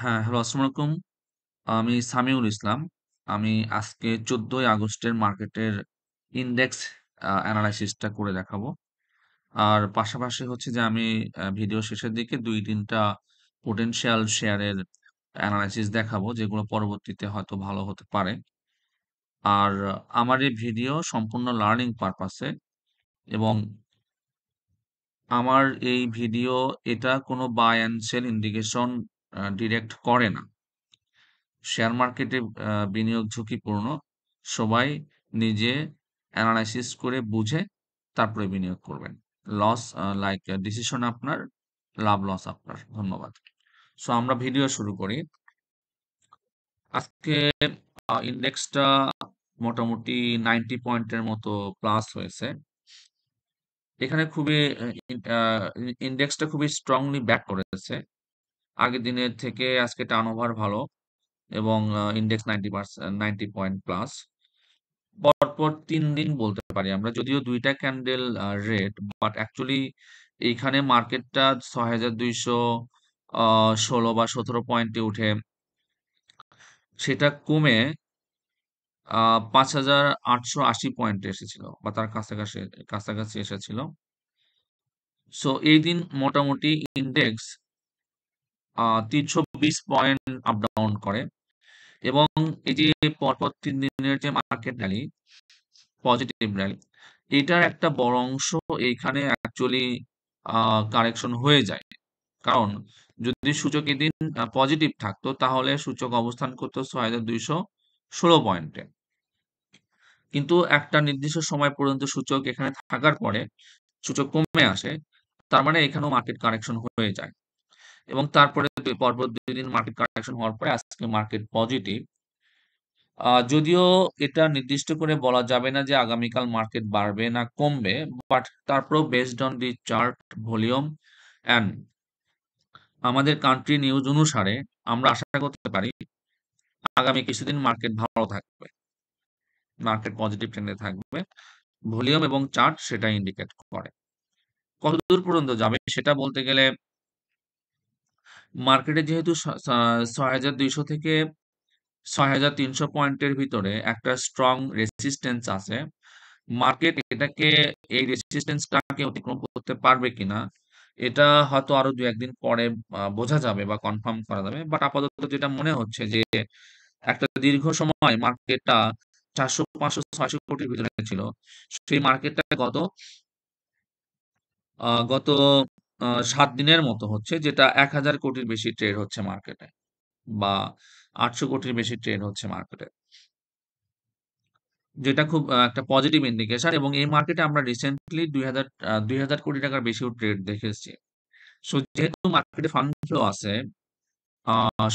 হ্যাঁ, হ্যালো আসসালামু আলাইকুম। আমি সামিউল ইসলাম। আমি আজকে চোদ্দই আগস্টের মার্কেটের ইন্ডেক্স অ্যানালাইসিসটা টা করে দেখাবো। আর পাশাপাশি হচ্ছে যে আমি ভিডিও শেষের দিকে দুই তিনটা টা পোটেনশিয়াল শেয়ারের অ্যানালাইসিস দেখাবো, যেগুলো পরবর্তীতে হয়তো ভালো হতে পারে। আর আমার এই ভিডিও সম্পূর্ণ লার্নিং পারপাস এ এবং আমার এই ভিডিও এটা কোনো buy and sell indication direct করে না শেয়ার মার্কেটে বিনিয়োগ ঝুঁকিপূর্ণ সবাই নিজে অ্যানালাইসিস করে বুঝে তারপরে বিনিয়োগ করবেন লস লাইক ডিসিশন আপনার লাভ লস আপনার ধন্যবাদ সো আমরা ভিডিও শুরু করি আজকে ইন্ডেক্সটা মোটামুটি নাইনটি পয়েন্টের মতো প্লাস হয়েছে এখানে খুবই ইন্ডেক্সটা খুবই স্ট্রংলি ব্যাক করেছে আগের দিনের থেকে আজকে ওভার ভালো এবং index ninety percent ninety point plus পরপর তিন দিন বলতে পারি আমরা যদিও দুইটা ক্যান্ডেল রেড বাট অ্যাকচুয়ালি এইখানে মার্কেটটা ছয় হাজার দুইশো ষোলো বা সতেরো পয়েন্টে উঠে সেটা কমে পাঁচ হাজার আটশো আশি পয়েন্টে এসেছিল বা তার কাছাকাছি কাছাকাছি এসেছিল সো এই দিন মোটামুটি ইন্ডেক্স তিনশো বিশ পয়েন্ট আপ ডাউন করে এবং এই যে পরপর তিন দিনের যে মার্কেট র্যালি পজিটিভ র্যালি এটার একটা বড় অংশ এইখানে অ্যাকচুয়ালি কারেকশন হয়ে যায় কারণ যদি সূচক এদিন পজিটিভ থাকতো তাহলে সূচক অবস্থান করতো ছয় হাজার দুইশো ষোলো পয়েন্টে কিন্তু একটা নির্দিষ্ট সময় পর্যন্ত সূচক এখানে থাকার পরে সূচক কমে আসে তার মানে এখানেও মার্কেট কারেকশন হয়ে যায় এবং তারপরে পরপর দুই দিন মার্কেট কারেকশন হওয়ার পরে আজকে মার্কেট পজিটিভ যদিও এটা নির্দিষ্ট করে বলা যাবে না যে আগামীকাল মার্কেট বাড়বে না কমবে বাট তারপরেও based on the chart volume and আমাদের কান্ট্রি নিউজ অনুসারে আমরা আশা করতে পারি আগামী কিছুদিন মার্কেট ভালো থাকবে মার্কেট পজিটিভ ট্রেন্ডে থাকবে ভলিউম এবং চার্ট সেটা ইন্ডিকেট করে কতদূর পর্যন্ত যাবে সেটা বলতে গেলে মার্কেটে যেহেতু ছয় হাজার দুইশো থেকে ছয় হাজার তিনশো পয়েন্টের ভিতরে একটা স্ট্রং রেসিস্টেন্স আছে মার্কেট এটাকে এই রেসিস্টেন্সটাকে অতিক্রম করতে পারবে কিনা এটা হয়তো আরো দু একদিন পরে বোঝা যাবে বা কনফার্ম করা যাবে বাট আপাতত যেটা মনে হচ্ছে যে একটা দীর্ঘ সময় মার্কেটটা চারশো পাঁচশো ছয়শো কোটির ভিতরে ছিল সেই মার্কেটটা গত গত সাত দিনের মতো হচ্ছে যেটা এক হাজার কোটির বেশি ট্রেড হচ্ছে মার্কেটে বা আটশো কোটির বেশি ট্রেড হচ্ছে মার্কেটে যেটা খুব একটা পজিটিভ ইন্ডিকেশন এবং এই মার্কেটে আমরা রিসেন্টলি দুই হাজার দুই হাজার কোটি টাকার বেশিও ট্রেড দেখে এসেছি সো যেহেতু মার্কেটে ফান্ড ফ্লো আছে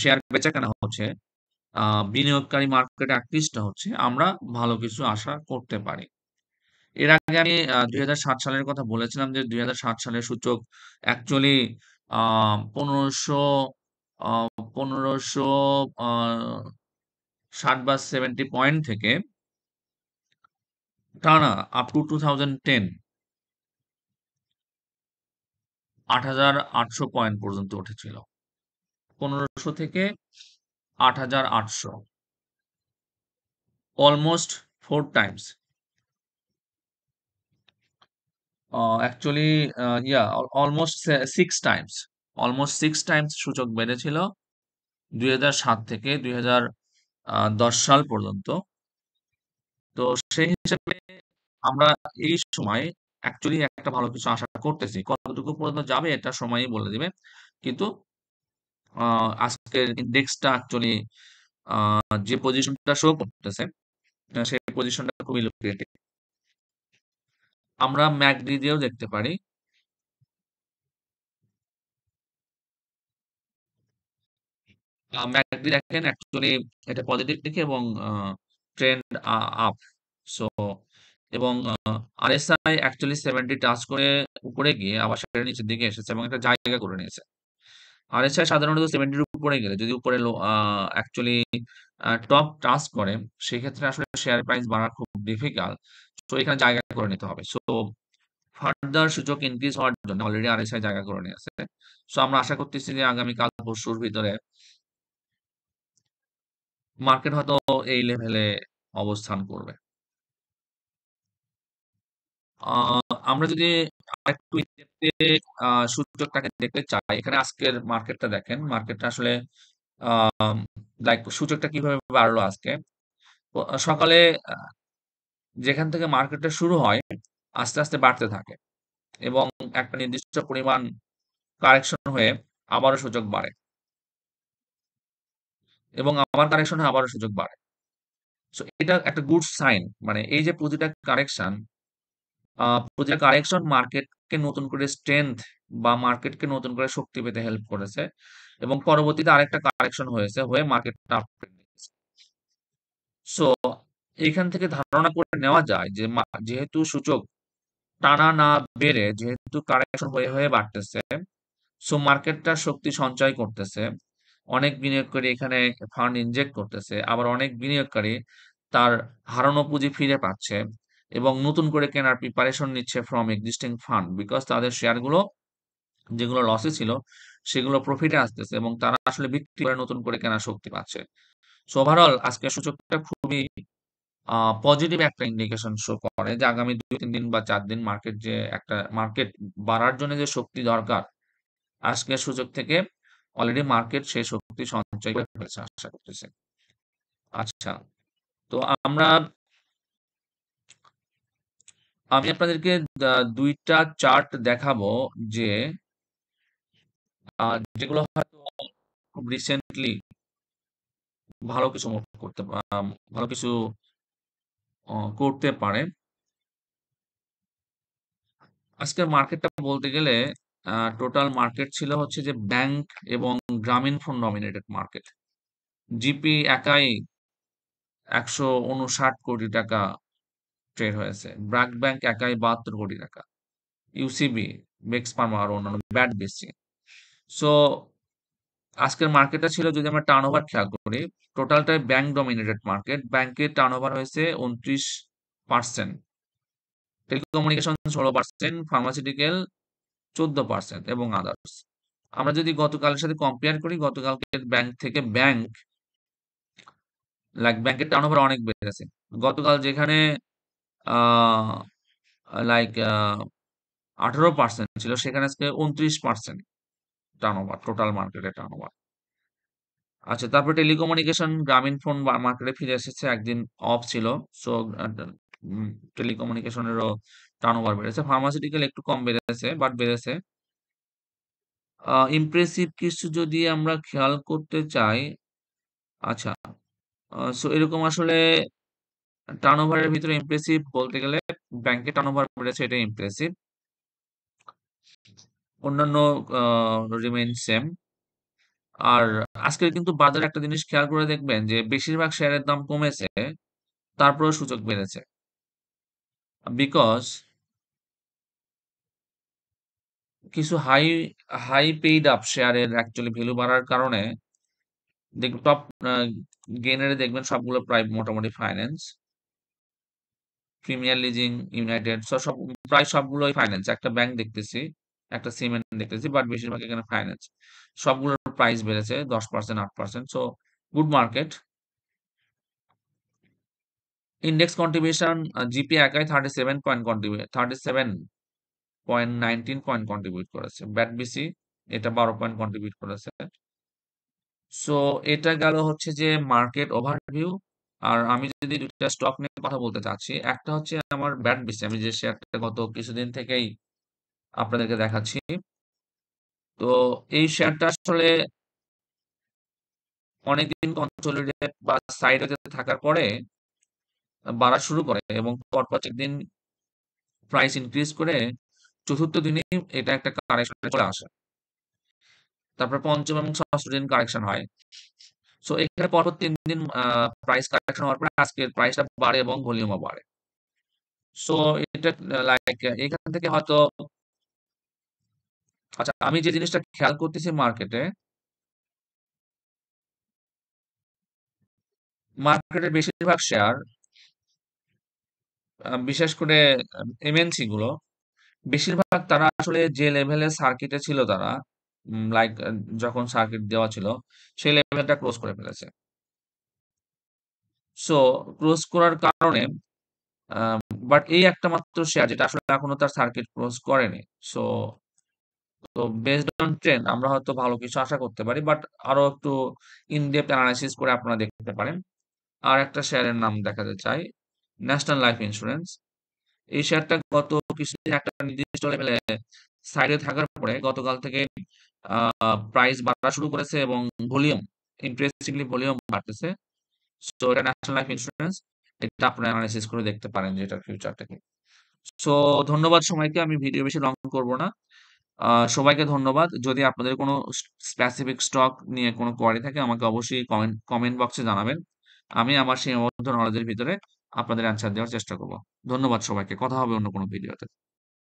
শেয়ার বেচা কেনা হচ্ছে বিনিয়োগকারী মার্কেটে আকৃষ্ট হচ্ছে আমরা ভালো কিছু আশা করতে পারি এর আগে আমি দুই সালের কথা বলেছিলাম যে দুই সালের সূচক অ্যাকচুয়ালি পনেরোশো পনেরোশো ষাট বা সেভেন্টি পয়েন্ট থেকে টানা up to two thousand ten আট হাজার আটশো পয়েন্ট পর্যন্ত উঠেছিল পনেরোশো থেকে আট হাজার আটশো almost four times actually yeah almost six times almost six times সূচক বেড়েছিল দুই সাত থেকে দুই দশ সাল পর্যন্ত তো সেই হিসেবে আমরা এই সময় অ্যাকচুয়ালি একটা ভালো কিছু আশা করতেছি কতটুকু পর্যন্ত যাবে এটা সময়ই বলে দিবে কিন্তু আজকের ইন্ডেক্সটা অ্যাকচুয়ালি যে পজিশনটা শো করতেছে সেই পজিশনটা খুবই লুক্রিয়েটিভ আমরা ম্যাকডি দিয়েও দেখতে পারি ম্যাকডি দেখেন অ্যাকচুয়ালি এটা পজিটিভ দিকে এবং ট্রেন্ড আপ সো এবং আরএসআই অ্যাকচুয়ালি সেভেন্টি টাচ করে উপরে গিয়ে আবার সেটা নিচের দিকে এসেছে এবং একটা জায়গা করে নিয়েছে আরএসআই সাধারণত সেভেন্টির উপরে গেলে যদি উপরে অ্যাকচুয়ালি টপ টাচ করে সেক্ষেত্রে আসলে শেয়ার প্রাইস বাড়া খুব ডিফিকাল্ট সো এখানে জায়গা করে নিতে হবে সো ফার্দার সূচক ইনক্রিজ হওয়ার জন্য অলরেডি আড়াইশায় জায়গা করে নিয়েছে সো আমরা আশা করতেছি যে আগামীকাল পরশুর ভিতরে মার্কেট হয়তো এই লেভেলে অবস্থান করবে আমরা যদি একটু সূচকটাকে দেখতে চাই এখানে আজকের মার্কেটটা দেখেন মার্কেটটা আসলে আহ সূচকটা কিভাবে বাড়লো আজকে সকালে যেখান থেকে মার্কেটটা শুরু হয় আস্তে আস্তে বাড়তে থাকে এবং একটা নির্দিষ্ট পরিমাণ কারেকশন হয়ে আবারও সুযোগ বাড়ে এবং আবার কারেকশন হয়ে আবারও সুযোগ বাড়ে সো এটা একটা গুড সাইন মানে এই যে প্রতিটা কারেকশন প্রতিটা কারেকশন মার্কেটকে নতুন করে স্ট্রেংথ বা মার্কেটকে নতুন করে শক্তি পেতে হেল্প করেছে এবং পরবর্তীতে আরেকটা কারেকশন হয়েছে হয়ে মার্কেটটা সো এখান থেকে ধারণা করে নেওয়া যায় যে যেহেতু সূচক টানা না বেড়ে যেহেতু কারেকশন হয়ে হয়ে বাড়তেছে সো মার্কেটটা শক্তি সঞ্চয় করতেছে অনেক বিনিয়োগকারী এখানে ফান্ড ইনজেক্ট করতেছে আবার অনেক বিনিয়োগকারী তার হারানো পুঁজি ফিরে পাচ্ছে এবং নতুন করে কেনার প্রিপারেশন নিচ্ছে ফ্রম এক্সিস্টিং ফান্ড বিকজ তাদের শেয়ারগুলো যেগুলো লসে ছিল সেগুলো প্রফিটে আসতেছে এবং তারা আসলে বিক্রি করে নতুন করে কেনার শক্তি পাচ্ছে সো ওভারঅল আজকে সূচকটা খুবই পজিটিভ একটা ইন্ডিকেশন শো করে যে আগামী দুই তিন দিন বা চার দিন মার্কেট যে একটা মার্কেট বাড়ার জন্য যে শক্তি দরকার আজকের সুযোগ থেকে অলরেডি মার্কেট সেই শক্তি সঞ্চয় করে ফেলেছে আশা করতেছে আচ্ছা তো আমরা আমি আপনাদেরকে দুইটা চার্ট দেখাবো যে যেগুলো হয়তো খুব রিসেন্টলি ভালো কিছু করতে ভালো কিছু করতে পারে আজকের মার্কেটটা বলতে গেলে টোটাল মার্কেট ছিল হচ্ছে যে ব্যাংক এবং গ্রামীণ ফোন ডমিনেটেড মার্কেট জিপি একাই একশো উনষাট কোটি টাকা ট্রেড হয়েছে ব্র্যাক ব্যাংক একাই বাহাত্তর কোটি টাকা ইউসিবি বেক্স ফার্মা আর অন্যান্য ব্যাট বেসি সো আজকের মার্কেটটা ছিল যদি আমরা টার্ন ওভার খেয়াল করি টোটালটাই ব্যাংক ডমিনেটেড মার্কেট ব্যাংকের টার্ন ওভার হয়েছে উনত্রিশ পার্সেন্ট টেলিকমিউনিকেশন ষোলো পার্সেন্ট ফার্মাসিউটিক্যাল চোদ্দ পার্সেন্ট এবং আদার্স আমরা যদি গতকালের সাথে কম্পেয়ার করি গতকালকে ব্যাংক থেকে ব্যাংক লাইক ব্যাংকের টার্ন ওভার অনেক বেড়েছে গতকাল যেখানে লাইক আঠারো পার্সেন্ট ছিল সেখানে আজকে উনত্রিশ পার্সেন্ট টার্নওভার টোটাল মার্কেটের টার্নওভার আচ্ছা তারপর টেলিকমিউনিকেশন গ্রামীণ ফোন মার্কেটে ফিরে এসেছে একদিন অফ ছিল সো টেলিকমিউনিকেশনেরও টার্নওভার বেড়েছে ফার্মাসিউটিক্যাল একটু কম বেড়েছে বাট বেড়েছে ইমপ্রেসিভ কিছু যদি আমরা খেয়াল করতে চাই আচ্ছা সো এরকম আসলে টার্নওভারের ভিতরে ইমপ্রেসিভ বলতে গেলে ব্যাংকে টার্নওভার বেড়েছে এটা ইমপ্রেসিভ অন্যান্য রিমেইন সেম আর আজকে কিন্তু বাজারে একটা জিনিস খেয়াল করে দেখবেন যে বেশিরভাগ শেয়ারের দাম কমেছে তারপরেও সূচক বেড়েছে বিকজ কিছু হাই হাই পেইড আপ শেয়ারের অ্যাকচুয়ালি ভ্যালু বাড়ার কারণে দেখবেন টপ গেনারে দেখবেন সবগুলো প্রায় মোটামুটি ফাইন্যান্স প্রিমিয়ার লিজিং ইউনাইটেড সব প্রায় সবগুলোই ফাইন্যান্স একটা ব্যাংক দেখতেছি একটা সিমেন্ট দেখতেছি বাট বেশিরভাগ এখানে ফাইন্যান্স সবগুলোর প্রাইস বেড়েছে দশ পার্সেন্ট আট percent so good market index contribution GP একাই thirty seven point contribute thirty seven point nineteen point contribute করেছে ব্যাট বিসি এটা বারো পয়েন্ট কন্ট্রিবিউট করেছে সো এটা গেল হচ্ছে যে মার্কেট ওভারভিউ আর আমি যদি দুটা স্টক নিয়ে কথা বলতে চাচ্ছি একটা হচ্ছে আমার ব্যাট বিসি আমি যে শেয়ারটা গত কিছুদিন থেকেই আপনাদেরকে দেখাচ্ছি তো এই শেয়ারটা আসলে অনেকদিন কনসোলিডেট বা সাইড থাকার পরে বাড়া শুরু করে এবং পরপর একদিন প্রাইস ইনক্রিজ করে চতুর্থ দিনে এটা একটা কারেকশন চলে আসে তারপর পঞ্চম এবং ষষ্ঠ দিন কারেকশন হয় সো এখানে পরপর তিন দিন প্রাইস কারেকশন হওয়ার পরে আজকে প্রাইসটা বাড়ে এবং ভলিউমও বাড়ে সো এটা লাইক এখান থেকে হয়তো আচ্ছা আমি যে জিনিসটা খেয়াল করতেছি মার্কেটে মার্কেটের বেশিরভাগ শেয়ার বিশেষ করে এমএনসি গুলো বেশিরভাগ তারা আসলে যে লেভেলে সার্কিটে ছিল তারা লাইক যখন সার্কিট দেওয়া ছিল সেই লেভেলটা ক্লোজ করে ফেলেছে সো ক্লোজ করার কারণে বাট এই একটা মাত্র শেয়ার যেটা আসলে এখনো তার সার্কিট ক্লোজ করেনি সো তো বেসড অন ট্রেন আমরা হয়তো ভালো কিছু আশা করতে পারি বাট আরো একটু ইনডেপথ অ্যানালাইসিস করে আপনারা দেখতে পারেন আর একটা শেয়ারের নাম দেখাতে চাই ন্যাশনাল লাইফ ইন্স্যুরেন্স এই শেয়ারটা গত কিছুদিন একটা নির্দিষ্ট লেভেলে সাইডে থাকার পরে গতকাল থেকে প্রাইস বাড়া শুরু করেছে এবং ভলিউম ইমপ্রেসিভলি ভলিউম বাড়তেছে সো এটা ন্যাশনাল লাইফ ইন্স্যুরেন্স এটা আপনারা অ্যানালাইসিস করে দেখতে পারেন যে এটার ফিউচারটাকে সো ধন্যবাদ সময়কে আমি ভিডিও বেশি লং করব না সবাইকে ধন্যবাদ যদি আপনাদের কোনো স্পেসিফিক স্টক নিয়ে কোনো কোয়ারি থাকে আমাকে অবশ্যই কমেন্ট কমেন্ট বক্সে জানাবেন আমি আমার সেই নলেজের ভিতরে আপনাদের অ্যান্সার দেওয়ার চেষ্টা করব ধন্যবাদ সবাইকে কথা হবে অন্য কোনো ভিডিওতে